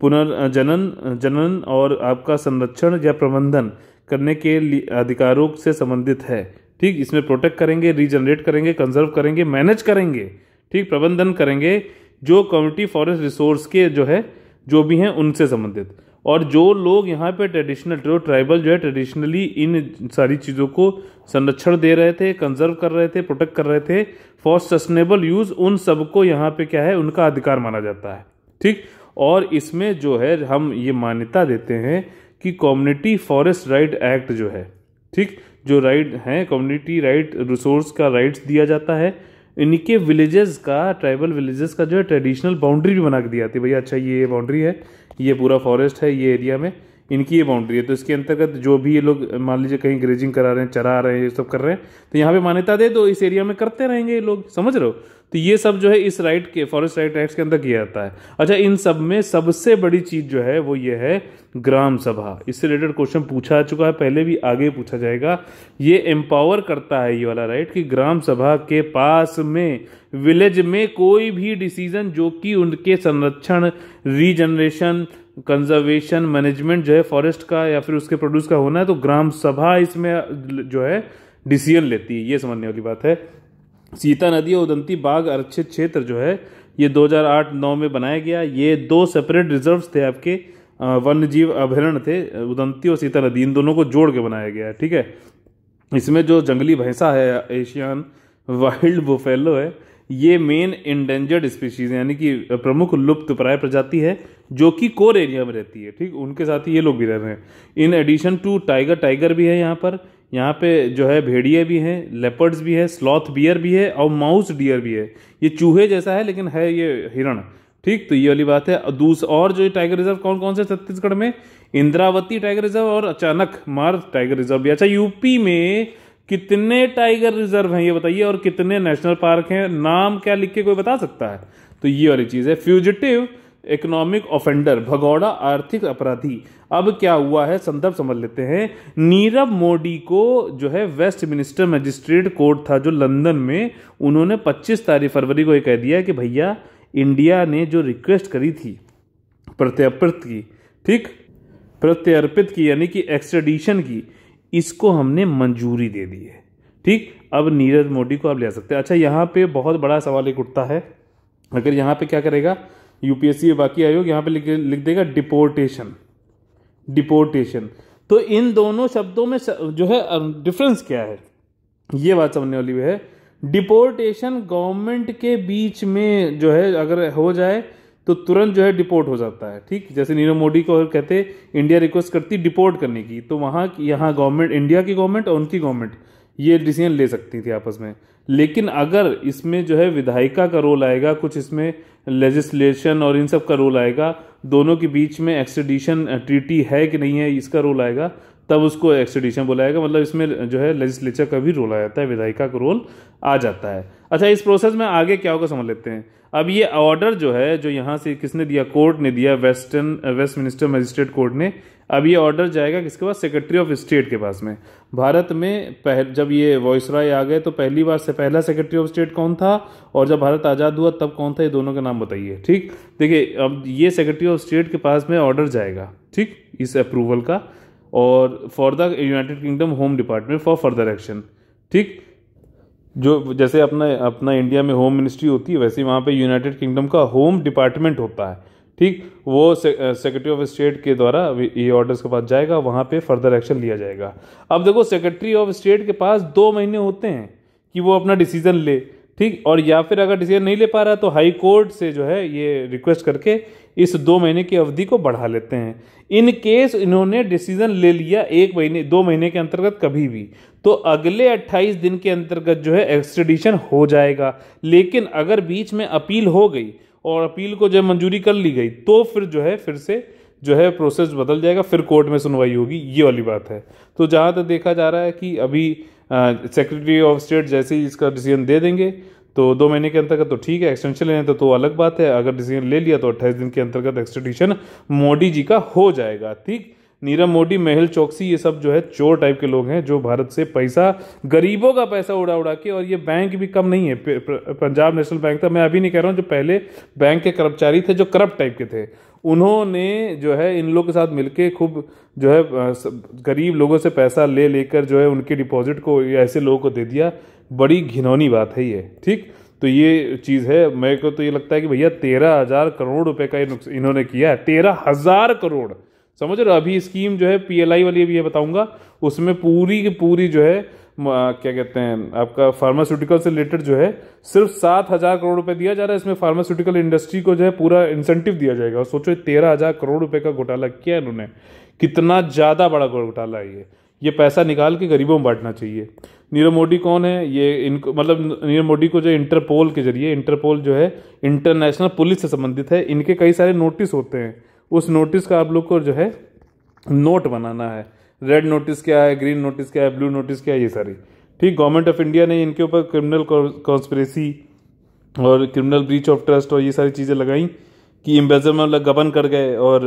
पुनर्जनन जनन और आपका संरक्षण या प्रबंधन करने के अधिकारों से संबंधित है ठीक इसमें प्रोटेक्ट करेंगे रीजनरेट करेंगे कंजर्व करेंगे मैनेज करेंगे ठीक प्रबंधन करेंगे जो कम्युनिटी फॉरेस्ट रिसोर्स के जो है जो भी हैं उनसे संबंधित और जो लोग यहाँ पे ट्रेडिशनल जो ट्राइबल जो है ट्रेडिशनली इन सारी चीज़ों को संरक्षण दे रहे थे कंजर्व कर रहे थे प्रोटेक्ट कर रहे थे फॉर सस्टेनेबल यूज़ उन सबको यहाँ पे क्या है उनका अधिकार माना जाता है ठीक और इसमें जो है हम ये मान्यता देते हैं कि कम्युनिटी फॉरेस्ट राइट एक्ट जो है ठीक जो राइट हैं कम्युनिटी राइट रिसोर्स का राइट्स दिया जाता है इनके विलेजेस का ट्राइबल विलेजेस का जो है ट्रेडिशनल बाउंड्री भी बना के दी जाती है भैया अच्छा ये बाउंड्री है ये पूरा फॉरेस्ट है ये एरिया में इनकी ये बाउंड्री है तो इसके अंतर्गत जो भी ये लोग मान लीजिए कहीं ग्रेजिंग करा रहे हैं चरा रहे हैं ये सब कर रहे हैं तो यहाँ पे मान्यता दे दो इस एरिया में करते रहेंगे ये लोग समझ रहे हो तो ये सब जो है इस राइट के फॉरेस्ट राइट एक्ट के अंदर किया जाता है अच्छा इन सब में सबसे बड़ी चीज़ जो है वो ये है ग्राम सभा इससे रिलेटेड क्वेश्चन पूछा चुका है पहले भी आगे पूछा जाएगा ये एम्पावर करता है ये वाला राइट कि ग्राम सभा के पास में विलेज में कोई भी डिसीजन जो कि उनके संरक्षण रीजनरेशन कंजर्वेशन मैनेजमेंट जो है फॉरेस्ट का या फिर उसके प्रोड्यूस का होना है तो ग्राम सभा इसमें जो है डिसीजन लेती है ये समझने वाली बात है सीता नदी और उदंती बाघ आरक्षित क्षेत्र जो है ये 2008-9 में बनाया गया ये दो सेपरेट रिजर्व्स थे आपके वन्य जीव अभ्यारण्य थे उदंती और सीता नदी इन दोनों को जोड़ के बनाया गया है ठीक है इसमें जो जंगली भैंसा है एशियन वाइल्ड बुफेलो है ये मेन इंडेंजर्ड स्पीशीज यानी कि प्रमुख लुप्त प्राय प्रजाति है जो कि कोर एरिया में रहती है ठीक उनके साथ ही ये लोग भी रह रहे हैं in addition to tiger tiger भी है यहाँ पर यहाँ पे जो है भेड़िए भी हैं लेपर्ड्स भी है स्लॉथ बियर भी है और माउस डियर भी है ये चूहे जैसा है लेकिन है ये हिरण ठीक तो ये वाली बात है दूसरा और जो टाइगर रिजर्व कौन कौन से छत्तीसगढ़ में इंद्रावती टाइगर रिजर्व और अचानक मार टाइगर रिजर्व भी अच्छा यूपी में कितने टाइगर रिजर्व हैं ये बताइए और कितने नेशनल पार्क हैं नाम क्या लिख के कोई बता सकता है तो ये वाली चीज़ है फ्यूजिटिव इकोनॉमिक ऑफेंडर भगौड़ा आर्थिक अपराधी अब क्या हुआ है संदर्भ समझ लेते हैं नीरव मोदी को जो है वेस्ट मिनिस्टर मजिस्ट्रेट कोर्ट था जो लंदन में उन्होंने 25 तारीख फरवरी को यह कह दिया कि भैया इंडिया ने जो रिक्वेस्ट करी थी प्रत्यर्पित की ठीक प्रत्यर्पित की यानी कि एक्सट्रेडिशन की इसको हमने मंजूरी दे दी है ठीक अब नीरज मोदी को आप ले सकते हैं अच्छा यहाँ पे बहुत बड़ा सवाल एक उठता है अगर यहाँ पे क्या करेगा यूपीएससी बाकी आयोग यहाँ पे लिख लिख देगा डिपोर्टेशन डिपोर्टेशन तो इन दोनों शब्दों में जो है डिफरेंस क्या है ये बात समझने वाली है डिपोर्टेशन गवर्नमेंट के बीच में जो है अगर हो जाए तो तुरंत जो है डिपोर्ट हो जाता है ठीक जैसे नीरव मोदी को कहते इंडिया रिक्वेस्ट करती डिपोर्ट करने की तो वहाँ यहाँ गवर्नमेंट इंडिया की गवर्नमेंट और उनकी गवर्नमेंट ये डिसीजन ले सकती थी आपस में लेकिन अगर इसमें जो है विधायिका का रोल आएगा कुछ इसमें लेजिस्लेशन और इन सब का रोल आएगा दोनों के बीच में एक्सट्रेडिशन ट्रीटी है कि नहीं है इसका रोल आएगा तब उसको एक्सट्रेडिशन बुलाएगा मतलब इसमें जो है लेजिस्लेचर का भी रोल आ जाता है विधायिका का रोल आ जाता है अच्छा इस प्रोसेस में आगे क्या होगा समझ लेते हैं अब ये ऑर्डर जो है जो यहाँ से किसने दिया कोर्ट ने दिया western Westminster magistrate court ने अब ये ऑर्डर जाएगा किसके पास सेक्रेटरी ऑफ स्टेट के पास में भारत में पह जब ये वॉइस रॉय आ गए तो पहली बार से पहला सेक्रेटरी ऑफ स्टेट कौन था और जब भारत आज़ाद हुआ तब कौन था ये दोनों का नाम बताइए ठीक देखिए अब ये सेक्रेटरी ऑफ स्टेट के पास में ऑर्डर जाएगा ठीक इस अप्रूवल का और for the United Kingdom home department for further action ठीक जो जैसे अपना अपना इंडिया में होम मिनिस्ट्री होती है वैसे वहाँ पे यूनाइटेड किंगडम का होम डिपार्टमेंट होता है ठीक वो सेक्रेटरी ऑफ स्टेट के द्वारा ये ऑर्डर्स के पास जाएगा वहाँ पे फर्दर एक्शन लिया जाएगा अब देखो सेक्रेटरी ऑफ स्टेट के पास दो महीने होते हैं कि वो अपना डिसीजन ले ठीक और या फिर अगर डिसीजन नहीं ले पा रहा तो हाई कोर्ट से जो है ये रिक्वेस्ट करके इस दो महीने की अवधि को बढ़ा लेते हैं इन केस इन्होंने डिसीजन ले लिया एक महीने दो महीने के अंतर्गत कभी भी तो अगले 28 दिन के अंतर्गत जो है एक्सट्रेडिशन हो जाएगा लेकिन अगर बीच में अपील हो गई और अपील को जब मंजूरी कर ली गई तो फिर जो है फिर से जो है प्रोसेस बदल जाएगा फिर कोर्ट में सुनवाई होगी ये वाली बात है तो जहाँ तक देखा जा रहा है कि अभी सेक्रेटरी ऑफ स्टेट जैसे ही इसका डिसीजन दे देंगे तो दो महीने के अंतर्गत तो ठीक है एक्सटेंशन लेने तो, तो अलग बात है अगर डिसीजन ले लिया तो अट्ठाईस दिन के अंतर्गत एक्सट्रेडिशन मोदी जी का हो जाएगा ठीक नीरव मोदी महल चौकसी ये सब जो है चोर टाइप के लोग हैं जो भारत से पैसा गरीबों का पैसा उड़ा उड़ा के और ये बैंक भी कम नहीं है पंजाब नेशनल बैंक था मैं अभी नहीं कह रहा हूँ जो पहले बैंक के कर्मचारी थे जो करप्ट टाइप के थे उन्होंने जो है इन लोगों के साथ मिलके खूब जो है गरीब लोगों से पैसा ले लेकर जो है उनके डिपॉजिट को ऐसे लोगों को दे दिया बड़ी घिनौनी बात है ये ठीक तो ये चीज़ है मेरे को तो ये लगता है कि भैया तेरह हज़ार करोड़ रुपए का इन्होंने किया है तेरह हज़ार करोड़ समझ रहे अभी स्कीम जो है पीएलआई वाली अभी ये बताऊंगा उसमें पूरी की पूरी जो है क्या कहते हैं आपका फार्मास्यूटिकल से रिलेटेड जो है सिर्फ सात हजार करोड़ रुपए दिया जा रहा है इसमें फार्मास्यूटिकल इंडस्ट्री को जो है पूरा इंसेंटिव दिया जाएगा और सोचो तेरह हजार करोड़ रुपए का घोटाला किया इन्होंने कितना ज़्यादा बड़ा घोटाला है ये ये पैसा निकाल के गरीबों में बांटना चाहिए नीरव मोदी कौन है ये इनको मतलब नीरव मोदी को जो इंटरपोल के जरिए इंटरपोल जो है इंटरनेशनल पुलिस से संबंधित है इनके कई सारे नोटिस होते हैं उस नोटिस का आप लोग को जो है नोट बनाना है रेड नोटिस क्या है ग्रीन नोटिस क्या है ब्लू नोटिस क्या है ये सारी ठीक गवर्नमेंट ऑफ इंडिया ने इनके ऊपर क्रिमिनल कॉन्स्परेसी और क्रिमिनल ब्रीच ऑफ ट्रस्ट और ये सारी चीज़ें लगाई कि इम्बेजमेंट गबन कर गए और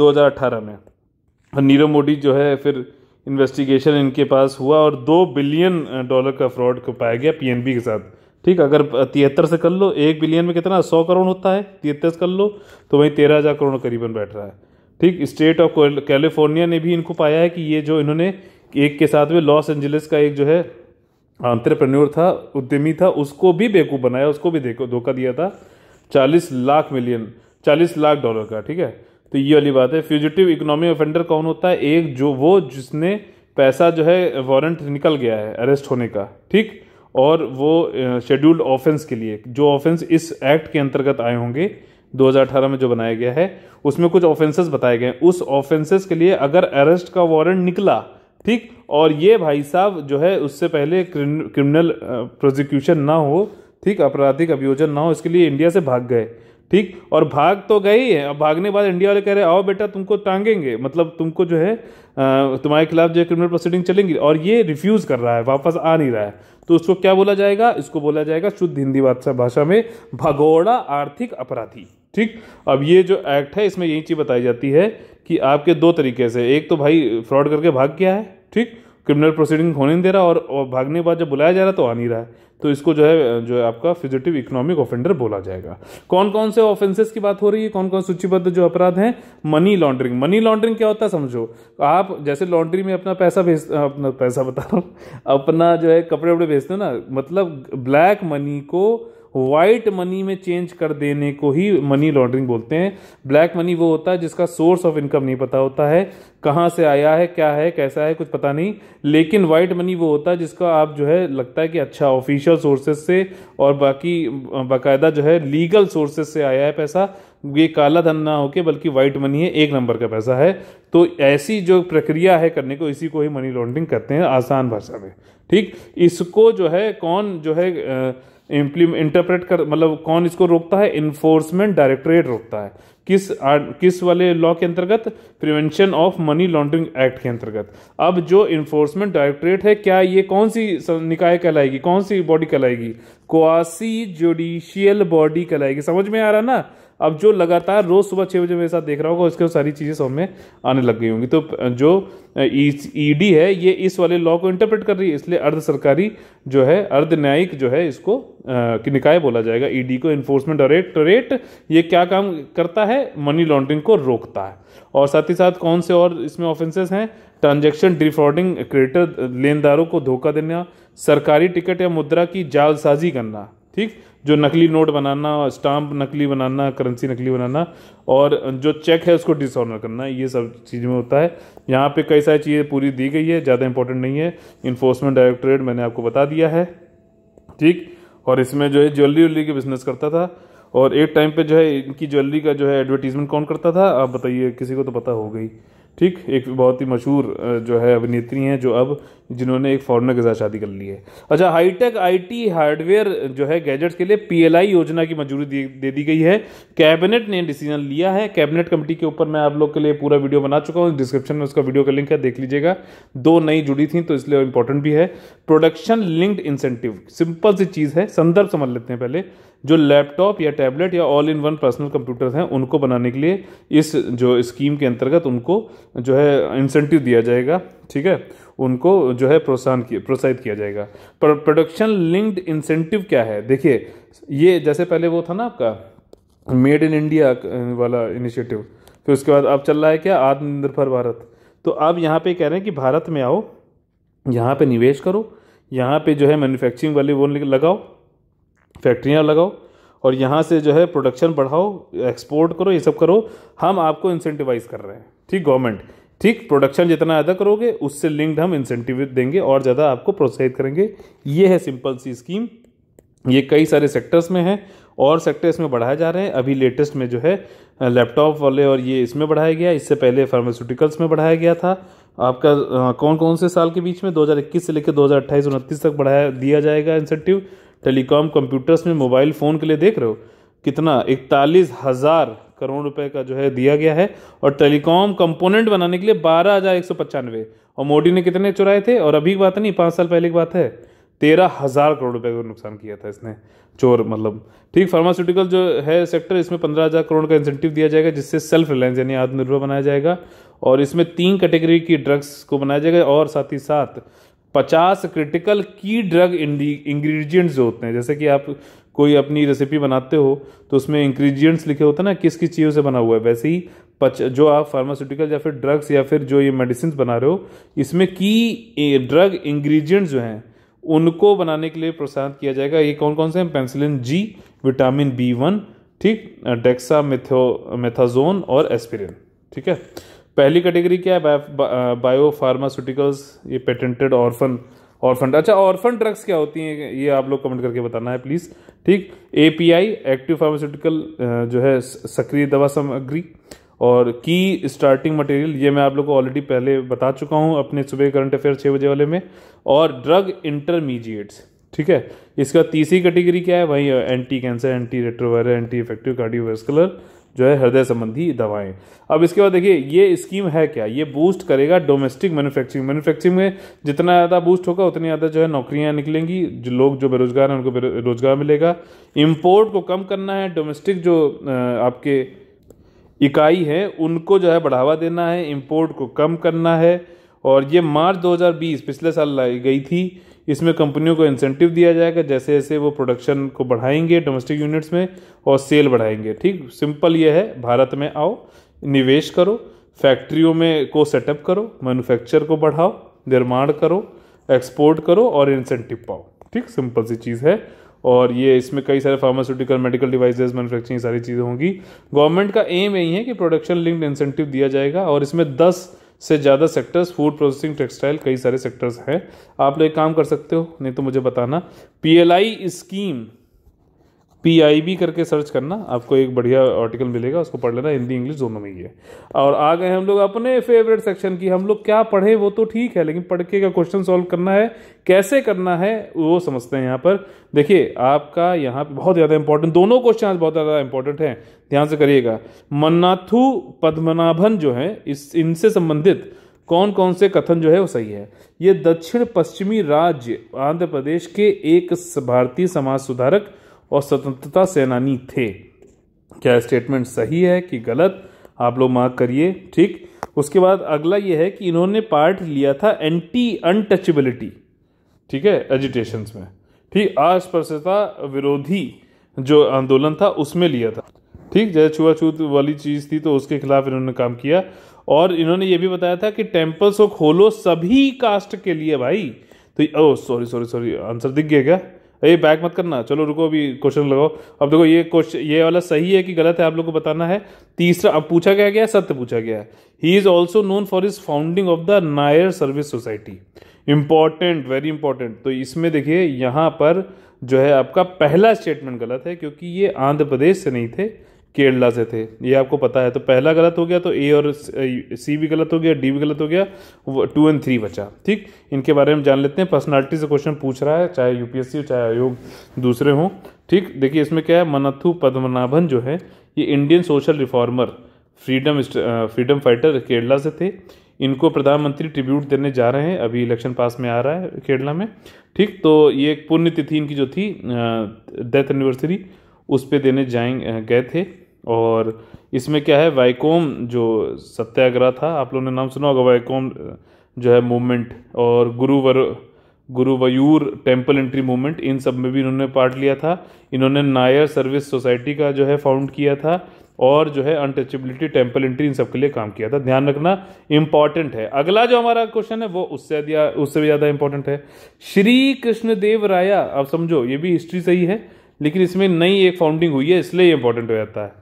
2018 में और नीरव मोदी जो है फिर इन्वेस्टिगेशन इनके पास हुआ और दो बिलियन डॉलर का फ्रॉड को पाया गया पीएनबी के साथ ठीक अगर तिहत्तर से कर लो एक बिलियन में कितना सौ करोड़ होता है तिहत्तर से कर लो तो वहीं तेरह हज़ार करोड़ करीबन बैठ रहा है ठीक स्टेट ऑफ कैलिफोर्निया ने भी इनको पाया है कि ये जो इन्होंने एक के साथ में लॉस एंजलिस का एक जो है आंतरप्रन्योर था उद्यमी था उसको भी बेवकूफ़ बनाया उसको भी देखो धोखा दिया था चालीस लाख मिलियन चालीस लाख डॉलर का ठीक है तो ये वाली बात है फ्यूजिटिव इकोनॉमी ऑफेंडर कौन होता है एक जो वो जिसने पैसा जो है वारंट निकल गया है अरेस्ट होने का ठीक और वो शेड्यूल्ड ऑफेंस के लिए जो ऑफेंस इस एक्ट के अंतर्गत आए होंगे 2018 में जो बनाया गया है उसमें कुछ ऑफेंसेस बताए गए उस ऑफेंसेस के लिए अगर अरेस्ट का वारंट निकला ठीक और ये भाई साहब जो है उससे पहले क्रिमिनल प्रोसिक्यूशन ना हो ठीक आपराधिक अभियोजन ना हो इसके लिए इंडिया से भाग गए ठीक और भाग तो गए ही है अब भागने बाद इंडिया वाले कह रहे हैं आओ बेटा तुमको टांगेंगे मतलब तुमको जो है तुम्हारे खिलाफ जो है क्रिमिनल प्रोसीडिंग चलेंगी और ये रिफ्यूज़ कर रहा है वापस आ नहीं रहा है तो उसको क्या बोला जाएगा इसको बोला जाएगा शुद्ध हिंदी भाषा में भगोड़ा आर्थिक अपराधी ठीक अब ये जो एक्ट है इसमें यही चीज़ बताई जाती है कि आपके दो तरीके से एक तो भाई फ्रॉड करके भाग गया है ठीक क्रिमिनल प्रोसीडिंग होने नहीं दे रहा और भागने के बाद जब बुलाया जा रहा तो आ नहीं रहा है तो इसको जो है जो है आपका फिजिटिव इकोनॉमिक ऑफेंडर बोला जाएगा कौन कौन से ऑफेंसेस की बात हो रही है कौन कौन सूचीबद्ध जो अपराध हैं मनी लॉन्ड्रिंग मनी लॉन्ड्रिंग क्या होता है समझो आप जैसे लॉन्ड्री में अपना पैसा भेज अपना पैसा बता रहा हूँ अपना जो है कपड़े वपड़े भेजते हो ना मतलब ब्लैक मनी को वाइट मनी में चेंज कर देने को ही मनी लॉन्ड्रिंग बोलते हैं ब्लैक मनी वो होता है जिसका सोर्स ऑफ इनकम नहीं पता होता है कहाँ से आया है क्या है कैसा है कुछ पता नहीं लेकिन वाइट मनी वो होता है जिसका आप जो है लगता है कि अच्छा ऑफिशियल सोर्सेज से और बाकी बाकायदा जो है लीगल सोर्सेज से आया है पैसा ये काला धन ना होके बल्कि वाइट मनी है एक नंबर का पैसा है तो ऐसी जो प्रक्रिया है करने को इसी को ही मनी लॉन्ड्रिंग कहते हैं आसान भाषा में ठीक इसको जो है कौन जो है आ, इम्प्लीमेंट इंटरप्रेट कर मतलब कौन इसको रोकता है इन्फोर्समेंट डायरेक्टरेट रोकता है किस किस वाले लॉ के अंतर्गत prevention of money laundering act के अंतर्गत अब जो इन्फोर्समेंट डायरेक्टरेट है क्या ये कौन सी निकाय कहलाएगी कौन सी बॉडी कहलाएगी क्वासी जुडिशियल बॉडी कहलाएगी समझ में आ रहा ना अब जो लगातार रोज़ सुबह छः बजे मेरे साथ देख रहा होगा उसके सारी चीज़ें सब में आने लग गई होंगी तो जो ईडी है ये इस वाले लॉ को इंटरप्रेट कर रही है इसलिए अर्ध सरकारी जो है अर्ध न्यायिक जो है इसको कि निकाय बोला जाएगा ईडी को इन्फोर्समेंट डायरेक्टोरेट ये क्या काम करता है मनी लॉन्ड्रिंग को रोकता है और साथ ही साथ कौन से और इसमें ऑफेंसेस हैं ट्रांजेक्शन डिफ्रॉडिंग क्रेडिटर लेनदारों को धोखा देना सरकारी टिकट या मुद्रा की जालसाजी करना ठीक जो नकली नोट बनाना स्टाम्प नकली बनाना करेंसी नकली बनाना और जो चेक है उसको डिसऑनर करना ये सब चीज़ में होता है यहाँ पे कई सारी चीज़ें पूरी दी गई है ज़्यादा इंपॉर्टेंट नहीं है इन्फोर्समेंट डायरेक्टोरेट मैंने आपको बता दिया है ठीक और इसमें जो है ज्वेलरी व्वेलरी के बिजनेस करता था और एक टाइम पे जो है इनकी ज्वेलरी का जो है एडवर्टीजमेंट कौन करता था आप बताइए किसी को तो पता हो गई ठीक एक बहुत ही मशहूर जो है अभिनेत्री हैं जो अब जिन्होंने एक फॉरनर के साथ शादी कर ली है अच्छा हाईटेक आईटी हार्डवेयर जो है गैजेट्स के लिए पीएलआई योजना की मंजूरी दे, दी गई है कैबिनेट ने डिसीजन लिया है कैबिनेट कमेटी के ऊपर मैं आप लोग के लिए पूरा वीडियो बना चुका हूँ डिस्क्रिप्शन में उसका वीडियो का लिंक है देख लीजिएगा दो नई जुड़ी थी तो इसलिए इंपॉर्टेंट भी है प्रोडक्शन लिंक्ड इंसेंटिव सिंपल सी चीज़ है संदर्भ समझ लेते हैं पहले जो लैपटॉप या टैबलेट या all in one personal computer हैं उनको बनाने के लिए इस जो स्कीम के अंतर्गत उनको जो है इंसेंटिव दिया जाएगा ठीक है उनको जो है प्रोत्साहन किया प्रोत्साहित किया जाएगा पर प्रोडक्शन लिंक्ड इंसेंटिव क्या है देखिए ये जैसे पहले वो था ना आपका मेड इन इंडिया वाला इनिशिएटिव फिर उसके बाद अब चल रहा है क्या आत्मनिर्भर भारत तो अब यहाँ पे कह रहे हैं कि भारत में आओ यहाँ पे निवेश करो यहाँ पे जो है मैन्युफैक्चरिंग वाले वो लगाओ फैक्ट्रियाँ लगाओ और यहाँ से जो है प्रोडक्शन बढ़ाओ एक्सपोर्ट करो ये सब करो हम आपको इंसेंटिवाइज कर रहे हैं ठीक गवर्नमेंट ठीक प्रोडक्शन जितना ज़्यादा करोगे उससे लिंक्ड हम इंसेंटिव देंगे और ज़्यादा आपको प्रोत्साहित करेंगे ये है सिंपल सी स्कीम ये कई सारे सेक्टर्स में है और सेक्टर इसमें बढ़ाए जा रहे हैं अभी लेटेस्ट में जो है लैपटॉप वाले और ये इसमें बढ़ाया गया इससे पहले फार्मास्यूटिकल्स में बढ़ाया गया था आपका कौन कौन से साल के बीच में 2021 से लेकर 2028 हज़ार तक बढ़ाया दिया जाएगा इंसेंटिव टेलीकॉम कंप्यूटर्स में मोबाइल फ़ोन के लिए देख रहे हो कितना इकतालीस हज़ार करोड़ रुपए का जो है दिया गया है और टेलीकॉम कंपोनेंट बनाने के लिए बारह हज़ार एक सौ पचानवे और मोदी ने कितने चुराए थे और अभी की बात नहीं पाँच साल पहले की बात है तेरह हज़ार करोड़ रुपए का नुकसान किया था इसने चोर मतलब ठीक फार्मास्यूटिकल जो है सेक्टर इसमें पंद्रह हज़ार करोड़ का इंसेंटिव दिया जाएगा जिससे सेल्फ रिलायंस यानी आत्मनिर्भर बनाया जाएगा और इसमें तीन कैटेगरी की ड्रग्स को बनाया जाएगा और साथ ही साथ पचास क्रिटिकल की ड्रग इंग्रेडिएंट्स जो होते हैं जैसे कि आप कोई अपनी रेसिपी बनाते हो तो उसमें इंग्रेडिएंट्स लिखे होते हैं ना किस किस चीज़ों से बना हुआ है वैसे ही पच जो आप फार्मास्यूटिकल या फिर ड्रग्स या फिर जो ये मेडिसिन बना रहे हो इसमें की ड्रग इंग्रेडिएंट्स जो हैं उनको बनाने के लिए प्रोत्साहित किया जाएगा ये कौन कौन से हैं penicillin G vitamin B one ठीक डेक्सा मेथो मेथाजोन और एस्पिरिन ठीक है पहली कैटेगरी क्या है बायो फार्मास्यूटिकल्स ये पेटेंटेड ऑर्फन ऑर्फन अच्छा ऑर्फन ड्रग्स क्या होती हैं ये आप लोग कमेंट करके बताना है प्लीज़ ठीक आई एक्टिव फार्मास्यूटिकल जो है सक्रिय दवा सामग्री और की स्टार्टिंग मटेरियल ये मैं आप लोग को ऑलरेडी पहले बता चुका हूँ अपने सुबह करंट अफेयर छः बजे वाले में और ड्रग इंटरमीडिएट्स ठीक है इसका तीसरी कैटेगरी क्या है वही anti cancer anti retroviral anti infective cardiovascular जो है हृदय संबंधी दवाएं अब इसके बाद देखिए ये स्कीम है क्या ये बूस्ट करेगा डोमेस्टिक मैन्युफैक्चरिंग मैन्युफैक्चरिंग में जितना ज़्यादा बूस्ट होगा उतनी ज़्यादा जो है नौकरियां निकलेंगी जो लोग जो बेरोजगार हैं उनको रोजगार मिलेगा इम्पोर्ट को कम करना है डोमेस्टिक जो आपके इकाई है उनको जो है बढ़ावा देना है इम्पोर्ट को कम करना है और ये मार्च 2020 पिछले साल लाई गई थी इसमें कंपनियों को इंसेंटिव दिया जाएगा जैसे जैसे वो प्रोडक्शन को बढ़ाएंगे डोमेस्टिक यूनिट्स में और सेल बढ़ाएंगे ठीक सिंपल ये है भारत में आओ निवेश करो फैक्ट्रियों में को सेटअप करो मैन्युफैक्चर को बढ़ाओ निर्माण करो एक्सपोर्ट करो और इंसेंटिव पाओ ठीक सिंपल सी चीज़ है और ये इसमें कई सारे फार्मास्यूटिकल मेडिकल डिवाइसेस मैन्युफैक्चरिंग सारी चीज़ें होंगी गवर्नमेंट का एम यही है कि प्रोडक्शन लिंक्ड इंसेंटिव दिया जाएगा और इसमें दस से ज़्यादा सेक्टर्स फूड प्रोसेसिंग टेक्सटाइल कई सारे सेक्टर्स हैं आप लोग एक काम कर सकते हो नहीं तो मुझे बताना PLI scheme P I B करके सर्च करना आपको एक बढ़िया आर्टिकल मिलेगा उसको पढ़ लेना हिंदी इंग्लिश दोनों में ही है और आ गए हम लोग अपने फेवरेट सेक्शन की हम लोग क्या पढ़े वो तो ठीक है लेकिन पढ़ के का क्वेश्चन सॉल्व करना है कैसे करना है वो समझते हैं यहाँ पर देखिए आपका यहाँ पर बहुत ज़्यादा इंपॉर्टेंट दोनों क्वेश्चन आज बहुत ज़्यादा इंपॉर्टेंट हैं ध्यान से करिएगा मन्नाथु पद्मनाभन जो है इस इनसे संबंधित कौन कौन से कथन जो है वो सही है ये दक्षिण पश्चिमी राज्य आंध्र प्रदेश के एक भारतीय समाज सुधारक और स्वतंत्रता सेनानी थे क्या स्टेटमेंट सही है कि गलत आप लोग मार्क करिए ठीक उसके बाद अगला ये है कि इन्होंने पार्ट लिया था एंटी अनटचेबिलिटी ठीक है एजिटेशंस में ठीक अस्पृश्यता विरोधी जो आंदोलन था उसमें लिया था ठीक जैसे छुआछूत वाली चीज़ थी तो उसके खिलाफ इन्होंने काम किया और इन्होंने ये भी बताया था कि टेम्पल्स को खोलो सभी कास्ट के लिए भाई तो oh sorry sorry sorry answer दिख गया क्या ये बैक मत करना चलो रुको अभी क्वेश्चन लगाओ अब देखो ये क्वेश्चन ये वाला सही है कि गलत है आप लोग को बताना है तीसरा अब पूछा गया क्या सत्य पूछा गया है he is also known for his founding of the Nair service society important very important तो इसमें देखिए यहाँ पर जो है आपका पहला स्टेटमेंट गलत है क्योंकि ये आंध्र प्रदेश से नहीं थे केरला से थे ये आपको पता है तो पहला गलत हो गया तो ए और सी भी गलत हो गया डी भी गलत हो गया टू एंड थ्री बचा ठीक इनके बारे में जान लेते हैं पर्सनालिटी से क्वेश्चन पूछ रहा है चाहे यूपीएससी हो चाहे आयोग दूसरे हों ठीक देखिए इसमें क्या है मनथु पद्मनाभन जो है ये Indian social reformer freedom freedom fighter Kerala से थे इनको प्रधानमंत्री ट्रिब्यूट देने जा रहे हैं अभी इलेक्शन पास में आ रहा है केरला में ठीक तो ये एक पुण्यतिथि इनकी जो थी डेथ uh, एनिवर्सरी उस पर देने जाएंगे uh, गए थे और इसमें क्या है वाइकोम जो सत्याग्रह था आप लोगों ने नाम सुना होगा वाइकोम जो है मूवमेंट और गुरुवर गुरुवयूर टेम्पल एंट्री मूवमेंट इन सब में भी इन्होंने पार्ट लिया था इन्होंने नायर सर्विस सोसाइटी का जो है फाउंड किया था और जो है अनटचेबिलिटी टेम्पल एंट्री इन सब के लिए काम किया था ध्यान रखना इंपॉर्टेंट है अगला जो हमारा क्वेश्चन है वो उससे उससे भी ज़्यादा इंपॉर्टेंट है श्री कृष्णदेव राया अब समझो ये भी हिस्ट्री सही है लेकिन इसमें नई एक फाउंडिंग हुई है इसलिए इंपॉर्टेंट हो जाता है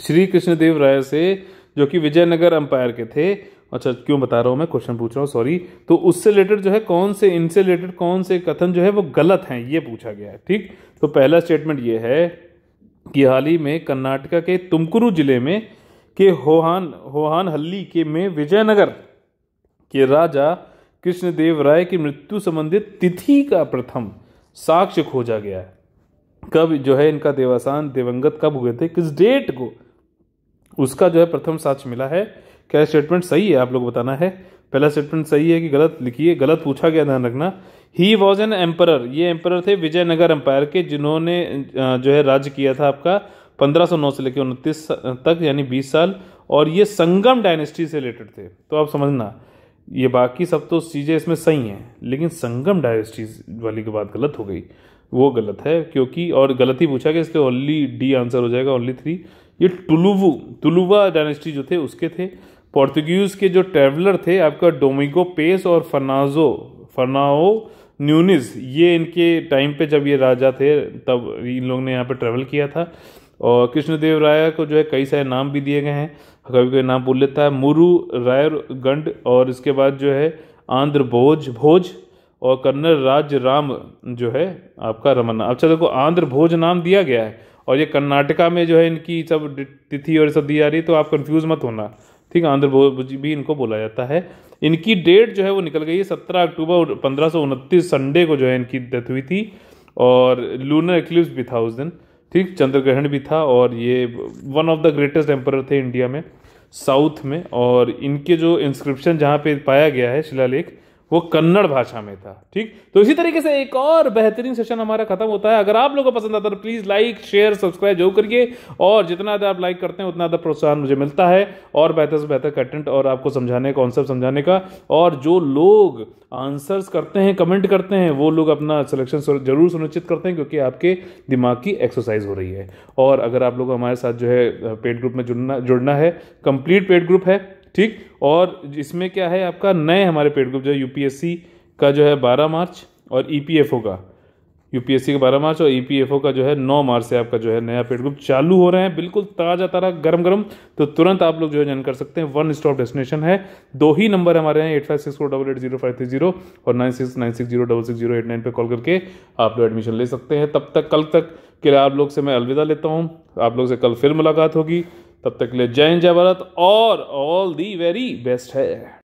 श्री कृष्णदेव राय से जो कि विजयनगर अंपायर के थे अच्छा क्यों बता रहा हूँ मैं क्वेश्चन पूछ रहा हूँ सॉरी तो उससे रिलेटेड जो है कौन से इनसे रिलेटेड कौन से कथन जो है वो गलत हैं ये पूछा गया है ठीक तो पहला स्टेटमेंट ये है कि हाल ही में कर्नाटका के तुमकुरु जिले में के होहान होहान हल्ली के में विजयनगर के राजा कृष्णदेव राय की मृत्यु संबंधित तिथि का प्रथम साक्ष्य खोजा गया है कब जो है इनका देवासान दिवंगत कब हुए थे किस डेट को उसका जो है प्रथम साक्ष मिला है क्या स्टेटमेंट सही है आप लोग बताना है पहला स्टेटमेंट सही है कि गलत लिखिए गलत पूछा गया ध्यान रखना ही वॉज एन एम्पर ये एम्पर थे विजयनगर एम्पायर के जिन्होंने जो है राज्य किया था आपका 1509 से लेकर उनतीस तक यानी 20 साल और ये संगम डायनेस्टी से रिलेटेड थे तो आप समझना ये बाकी सब तो चीज़ें इसमें सही हैं लेकिन संगम डायनेस्टी वाली की बात गलत हो गई वो गलत है क्योंकि और गलत ही पूछा कि इसके ओनली डी आंसर हो जाएगा ओनली थ्री ये टुलुवू टुलुवा डायनेस्टी जो थे उसके थे पोर्तुगीज़ के जो ट्रेवलर थे आपका डोमिगो पेस और फनाज़ो फनाओ न्यूनिस ये इनके टाइम पे जब ये राजा थे तब इन लोगों ने यहाँ पे ट्रैवल किया था और कृष्णदेव राय को जो है कई सारे नाम भी दिए गए हैं कभी कोई नाम बोल लेता है मुरु गंड और इसके बाद जो है आंध्र भोज भोज और कन्नड़ राज्य राम जो है आपका रमन्ना अच्छा देखो आंध्र भोज नाम दिया गया है और ये कर्नाटका में जो है इनकी सब तिथि और सब दी जा रही है तो आप कंफ्यूज मत होना ठीक आंध्र भोज भी इनको बोला जाता है इनकी डेट जो है वो निकल गई है सत्रह अक्टूबर पंद्रह संडे को जो है इनकी डेथ हुई थी और लूनर एक्लिप्स भी था उस दिन ठीक चंद्र ग्रहण भी था और ये one of the greatest emperor थे इंडिया में साउथ में और इनके जो इंस्क्रिप्शन जहाँ पे पाया गया है शिलालेख वो कन्नड़ भाषा में था ठीक तो इसी तरीके से एक और बेहतरीन सेशन हमारा खत्म होता है अगर आप लोगों को पसंद आता है तो प्लीज़ लाइक शेयर सब्सक्राइब जरूर करिए और जितना ज़्यादा आप लाइक करते हैं उतना ज़्यादा प्रोत्साहन मुझे मिलता है और बेहतर से बेहतर कंटेंट और आपको समझाने का कॉन्सेप्ट समझाने का और जो लोग आंसर्स करते हैं कमेंट करते हैं वो लोग अपना सिलेक्शन जरूर सुनिश्चित करते हैं क्योंकि आपके दिमाग की एक्सरसाइज हो रही है और अगर आप लोग हमारे साथ जो है पेड ग्रुप में जुड़ना जुड़ना है कंप्लीट पेड ग्रुप है ठीक और इसमें क्या है आपका नए हमारे पेड ग्रुप जो यूपीएससी का जो है बारह मार्च और ईपीएफओ e का यूपीएससी का बारह मार्च और ईपीएफओ e का जो है नौ मार्च से आपका जो है नया पेड ग्रुप चालू हो रहे हैं बिल्कुल ताज़ा तारा गर्म गर्म तो तुरंत आप लोग जो है ज्वाइन कर सकते हैं वन स्टॉप डेस्टिनेशन है दो ही नंबर हमारे हैं eight five six four double eight zero five three zero और nine six nine six zero double six zero eight nine पर कॉल करके आप लोग एडमिशन ले सकते हैं तब तक कल तक के लिए आप लोग से मैं अलविदा लेता हूँ आप लोग से कल फिर मुलाकात होगी तब तक ले जय जय भारत और ऑल दी वेरी बेस्ट है